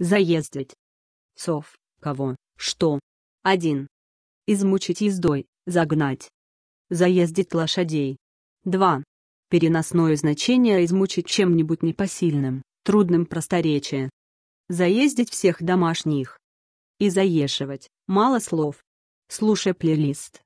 заездить. Сов, кого, что. Один. Измучить ездой, загнать. Заездить лошадей. 2. Переносное значение измучить чем-нибудь непосильным, трудным просторечие. Заездить всех домашних. И заешивать, мало слов. Слушай плейлист.